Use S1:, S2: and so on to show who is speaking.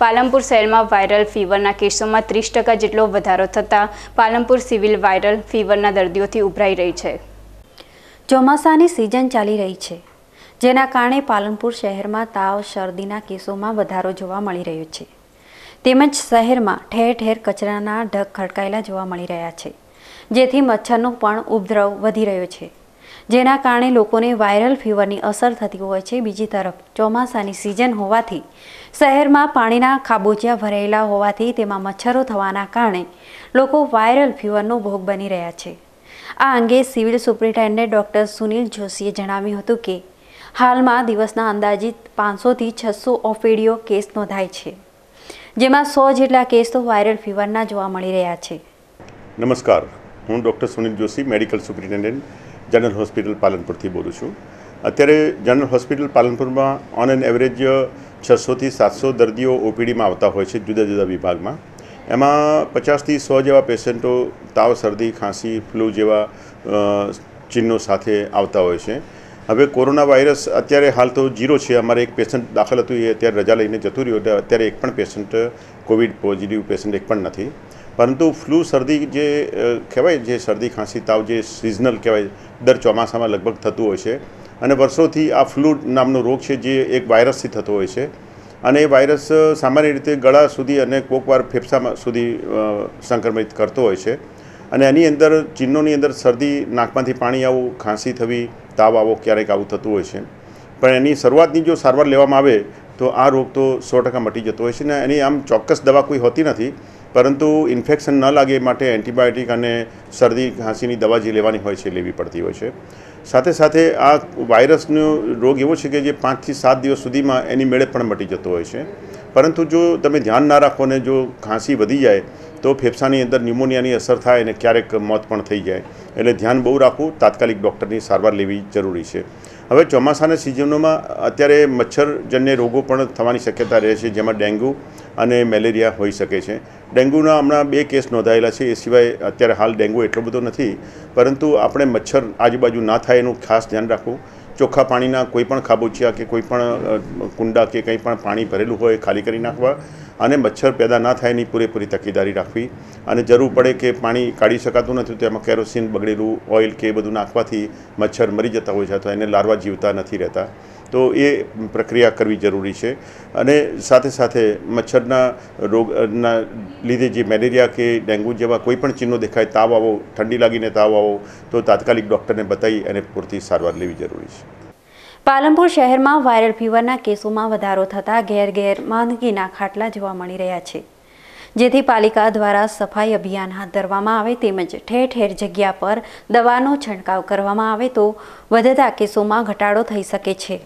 S1: પાલનપુર શહેરમાં વાયરલ ફીવરના કેસોમાં ત્રીસ ટકા જેટલો વધારો થતાં પાલનપુર સિવિલ વાયરલ ફીવરના દર્દીઓથી ઉભરાઈ રહી છે ચોમાસાની સિઝન ચાલી રહી છે જેના કારણે પાલનપુર શહેરમાં તાવ શરદીના કેસોમાં વધારો જોવા મળી રહ્યો છે તેમજ શહેરમાં ઠેર ઠેર કચરાના ઢગ ખડકાયેલા જોવા મળી રહ્યા છે જેથી મચ્છરનો પણ ઉપદ્રવ વધી રહ્યો છે જેના કારણે લોકોને વાયરલ ફીવરની અસર થતી હોય છે બીજી તરફ ચોમાસાની સિઝન હોવાથી શહેરમાં પાણીના ખાબોચિયા ભરાયેલા હોવાથી તેમાં મચ્છરો થવાના કારણે લોકો વાયરલ ફીવરનો ભોગ બની રહ્યા છે આ અંગે સિવિલ સુપ્રિન્ટેન્ડન્ટ ડૉક્ટર સુનિલ જોશીએ જણાવ્યું હતું કે હાલમાં દિવસના અંદાજિત પાંચસોથી છસો ઓફેડિયો કેસ નોંધાય છે જેમાં સો જેટલા કેસ તો વાયરલ ફીવરના જોવા મળી રહ્યા છે
S2: નમસ્કાર હું doctor Sunil Joshi medical superintendent general hospital પાલનપુરથી બોલું છું અત્યારે જનરલ હોસ્પિટલ પાલનપુરમાં ઓન એન એવરેજ છસોથી સાતસો દર્દીઓ ઓપીડીમાં આવતા હોય છે જુદા જુદા વિભાગમાં એમાં પચાસથી સો જેવા પેશન્ટો તાવ શરદી ખાંસી ફ્લૂ જેવા ચિહ્નો સાથે આવતા હોય છે હવે કોરોના વાયરસ અત્યારે હાલ તો જીરો છે અમારે એક પેશન્ટ દાખલ હતું એ અત્યારે રજા લઈને જતું રહ્યું એટલે અત્યારે એક પણ પેશન્ટ કોવિડ પોઝિટિવ પેશન્ટ એક પણ નથી પરંતુ ફ્લૂ શરદી જે કહેવાય જે શરદી ખાંસી તાવ જે સિઝનલ કહેવાય દર ચોમાસામાં લગભગ થતું હોય છે અને વર્ષોથી આ ફ્લૂ નામનો રોગ છે જે એક વાયરસથી થતો હોય છે અને એ વાયરસ સામાન્ય રીતે ગળા સુધી અને કોકવાર ફેફસામાં સુધી સંક્રમિત કરતો હોય છે અને એની અંદર ચિહ્નોની અંદર શરદી નાકમાંથી પાણી આવવું ખાંસી થવી તાવ આવો ક્યારેક આવું થતું હોય છે પણ એની શરૂઆતની જો સારવાર લેવામાં આવે તો આ રોગ તો સો ટકા મટી જતો હોય છે ને એની આમ ચોક્કસ દવા કોઈ હોતી નથી પરંતુ ઇન્ફેક્શન ન લાગે માટે એન્ટીબાયોટિક અને શરદી ખાંસીની દવા જે લેવાની હોય છે લેવી પડતી હોય છે સાથે સાથે આ વાયરસનો રોગ એવો છે કે જે પાંચથી સાત દિવસ સુધીમાં એની મેળે પણ મટી જતો હોય છે પરંતુ જો તમે ધ્યાન ના રાખો ને જો ખાંસી વધી જાય તો ફેફસાની અંદર ન્યુમોનિયાની અસર થાય અને ક્યારેક મોત પણ થઈ જાય એટલે ધ્યાન બહુ રાખવું તાત્કાલિક ડૉક્ટરની સારવાર લેવી જરૂરી છે હવે ચોમાસાના સિઝનોમાં અત્યારે મચ્છરજન્ય રોગો પણ થવાની શક્યતા રહે છે જેમાં ડેન્ગ્યુ અને મેલેરિયા હોઈ શકે છે ડેન્ગ્યુના હમણાં બે કેસ નોંધાયેલા છે એ સિવાય અત્યારે હાલ ડેન્ગ્યુ એટલો બધો નથી પરંતુ આપણે મચ્છર આજુબાજુ ના થાય એનું ખાસ ધ્યાન રાખવું ચોખ્ખા પાણીના કોઈપણ ખાબોચિયા કે કોઈપણ કુંડા કે કંઈ પણ પાણી ભરેલું હોય ખાલી કરી નાખવા અને મચ્છર પેદા ના થાય એની પૂરેપૂરી તકેદારી રાખવી અને જરૂર પડે કે પાણી કાઢી શકાતું નથી તો એમાં કેરોસીન બગડેલું ઓઇલ કે એ બધું નાખવાથી મચ્છર મરી જતા હોય છે અથવા એને લાર્વા જીવતા નથી રહેતા તો એ પ્રક્રિયા કરવી જરૂરી છે અને સાથે સાથે મચ્છરના રોગના લીધે જે મેલેરિયા કે ડેન્ગ્યુ જેવા કોઈ પણ ચિહ્નો દેખાય તાવ આવો ઠંડી લાગીને તાવ આવો તો તાત્કાલિક ડૉક્ટરને બતાવી અને પૂરતી સારવાર લેવી જરૂરી છે
S1: પાલનપુર શહેરમાં વાયરલ ફીવરના કેસોમાં વધારો થતાં ઘેર ઘેર માંદગીના ખાટલા જોવા મળી રહ્યા છે જેથી પાલિકા દ્વારા સફાઈ અભિયાન હાથ ધરવામાં આવે તેમજ ઠેર ઠેર જગ્યા પર દવાનો છંટકાવ કરવામાં આવે તો વધતા કેસોમાં ઘટાડો થઈ શકે છે